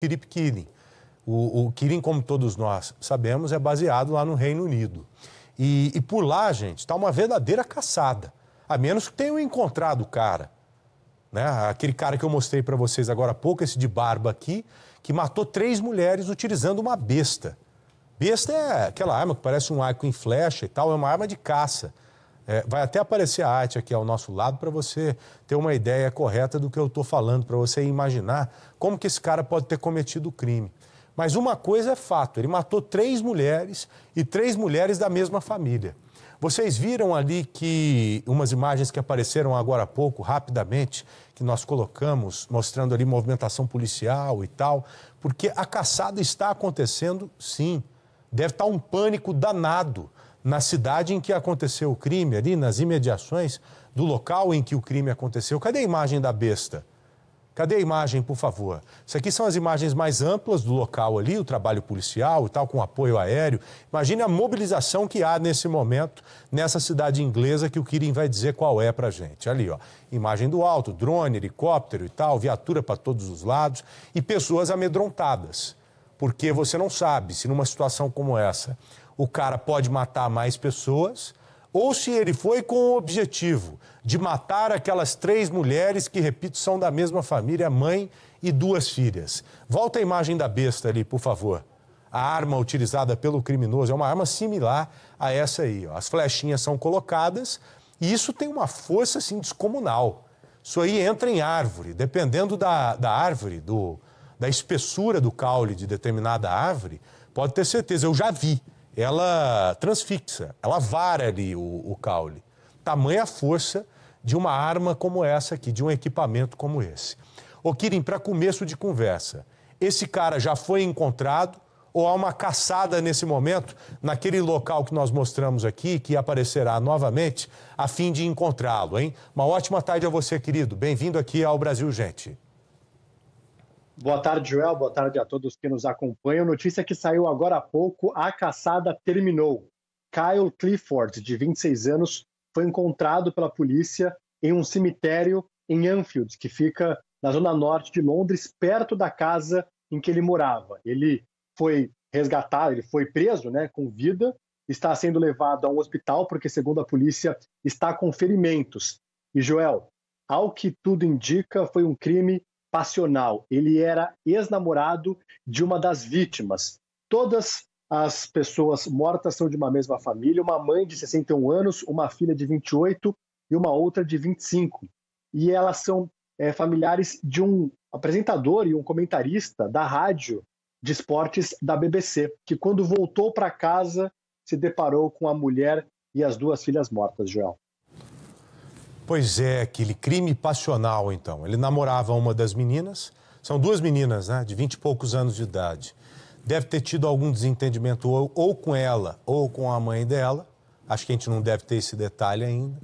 Philip Killing. O, o como todos nós sabemos, é baseado lá no Reino Unido. E, e por lá, gente, está uma verdadeira caçada. A menos que tenham encontrado o cara. Né? Aquele cara que eu mostrei para vocês agora há pouco, esse de barba aqui, que matou três mulheres utilizando uma besta. Besta é aquela arma que parece um arco em flecha e tal, é uma arma de caça. É, vai até aparecer a arte aqui ao nosso lado para você ter uma ideia correta do que eu estou falando, para você imaginar como que esse cara pode ter cometido o crime. Mas uma coisa é fato: ele matou três mulheres e três mulheres da mesma família. Vocês viram ali que umas imagens que apareceram agora há pouco, rapidamente, que nós colocamos, mostrando ali movimentação policial e tal, porque a caçada está acontecendo, sim. Deve estar tá um pânico danado na cidade em que aconteceu o crime, ali nas imediações do local em que o crime aconteceu. Cadê a imagem da besta? Cadê a imagem, por favor? Isso aqui são as imagens mais amplas do local ali, o trabalho policial e tal, com apoio aéreo. Imagine a mobilização que há nesse momento, nessa cidade inglesa, que o Kirin vai dizer qual é pra gente. Ali, ó. Imagem do alto, drone, helicóptero e tal, viatura para todos os lados e pessoas amedrontadas. Porque você não sabe se numa situação como essa o cara pode matar mais pessoas, ou se ele foi com o objetivo de matar aquelas três mulheres que, repito, são da mesma família, mãe e duas filhas. Volta a imagem da besta ali, por favor. A arma utilizada pelo criminoso é uma arma similar a essa aí. Ó. As flechinhas são colocadas e isso tem uma força assim descomunal. Isso aí entra em árvore, dependendo da, da árvore, do, da espessura do caule de determinada árvore, pode ter certeza. Eu já vi ela transfixa, ela vara ali o, o caule. Tamanha força de uma arma como essa aqui, de um equipamento como esse. Ô Kirin, para começo de conversa, esse cara já foi encontrado ou há uma caçada nesse momento, naquele local que nós mostramos aqui, que aparecerá novamente, a fim de encontrá-lo, hein? Uma ótima tarde a você, querido. Bem-vindo aqui ao Brasil, gente. Boa tarde, Joel. Boa tarde a todos que nos acompanham. Notícia que saiu agora há pouco: a caçada terminou. Kyle Clifford, de 26 anos, foi encontrado pela polícia em um cemitério em Anfield, que fica na zona norte de Londres, perto da casa em que ele morava. Ele foi resgatado, ele foi preso, né, com vida, está sendo levado a um hospital porque, segundo a polícia, está com ferimentos. E Joel, ao que tudo indica, foi um crime passional. Ele era ex-namorado de uma das vítimas. Todas as pessoas mortas são de uma mesma família, uma mãe de 61 anos, uma filha de 28 e uma outra de 25. E elas são é, familiares de um apresentador e um comentarista da rádio de esportes da BBC, que quando voltou para casa se deparou com a mulher e as duas filhas mortas, Joel. Pois é, aquele crime passional, então. Ele namorava uma das meninas, são duas meninas, né, de vinte e poucos anos de idade. Deve ter tido algum desentendimento ou, ou com ela ou com a mãe dela. Acho que a gente não deve ter esse detalhe ainda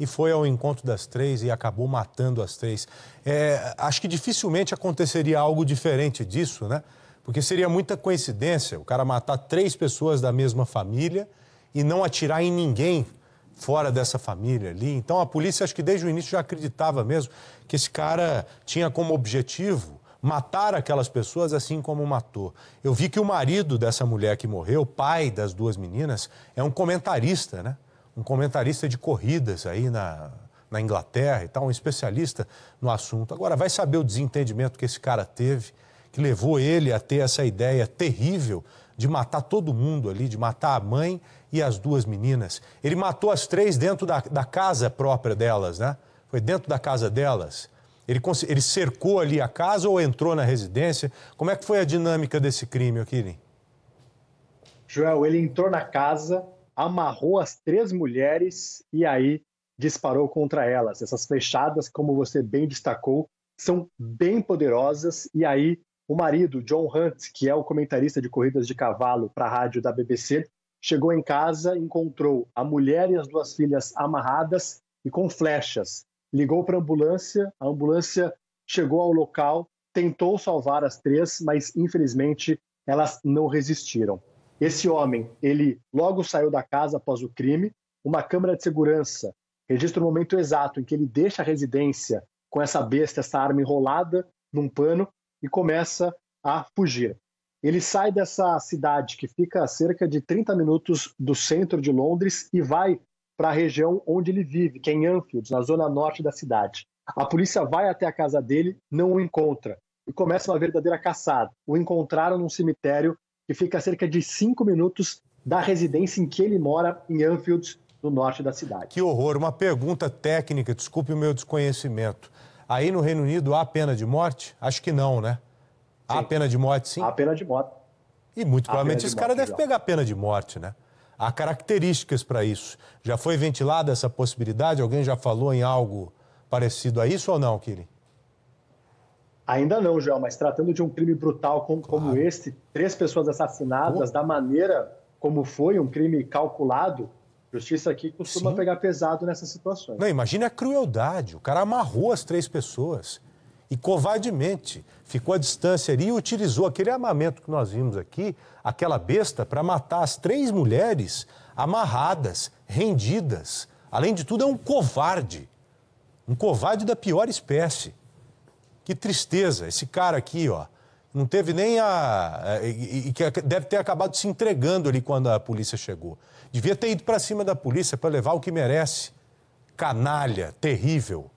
e foi ao encontro das três e acabou matando as três. É, acho que dificilmente aconteceria algo diferente disso, né? Porque seria muita coincidência o cara matar três pessoas da mesma família e não atirar em ninguém fora dessa família ali. Então a polícia, acho que desde o início já acreditava mesmo que esse cara tinha como objetivo matar aquelas pessoas assim como matou. Eu vi que o marido dessa mulher que morreu, pai das duas meninas, é um comentarista, né? Um comentarista de corridas aí na, na Inglaterra e tal, um especialista no assunto. Agora, vai saber o desentendimento que esse cara teve, que levou ele a ter essa ideia terrível de matar todo mundo ali, de matar a mãe e as duas meninas. Ele matou as três dentro da, da casa própria delas, né? Foi dentro da casa delas. Ele, ele cercou ali a casa ou entrou na residência? Como é que foi a dinâmica desse crime, Okiri? Joel, ele entrou na casa, amarrou as três mulheres e aí disparou contra elas. Essas flechadas, como você bem destacou, são bem poderosas e aí o marido, John Hunt, que é o comentarista de corridas de cavalo para a rádio da BBC, chegou em casa, encontrou a mulher e as duas filhas amarradas e com flechas. Ligou para a ambulância, a ambulância chegou ao local, tentou salvar as três, mas infelizmente elas não resistiram. Esse homem, ele logo saiu da casa após o crime, uma câmera de segurança registra o momento exato em que ele deixa a residência com essa besta, essa arma enrolada num pano e começa a fugir. Ele sai dessa cidade que fica a cerca de 30 minutos do centro de Londres e vai para a região onde ele vive, que é em Anfield, na zona norte da cidade. A polícia vai até a casa dele, não o encontra e começa uma verdadeira caçada. O encontraram num cemitério que fica a cerca de 5 minutos da residência em que ele mora, em Anfield, no norte da cidade. Que horror! Uma pergunta técnica, desculpe o meu desconhecimento. Aí no Reino Unido há pena de morte? Acho que não, né? Há sim. pena de morte, sim? Há pena de morte. E muito provavelmente esse cara morte, deve já. pegar pena de morte, né? Há características para isso. Já foi ventilada essa possibilidade? Alguém já falou em algo parecido a isso ou não, Kiri? Ainda não, Joel, mas tratando de um crime brutal como, claro. como três pessoas assassinadas, da maneira como foi, um crime calculado, Justiça aqui costuma Sim. pegar pesado nessas situações. Não, imagine a crueldade. O cara amarrou as três pessoas e covardemente ficou à distância ali e utilizou aquele armamento que nós vimos aqui, aquela besta, para matar as três mulheres amarradas, rendidas. Além de tudo, é um covarde. Um covarde da pior espécie. Que tristeza. Esse cara aqui, ó, não teve nem a. E que deve ter acabado se entregando ali quando a polícia chegou. Devia ter ido para cima da polícia para levar o que merece. Canalha, terrível.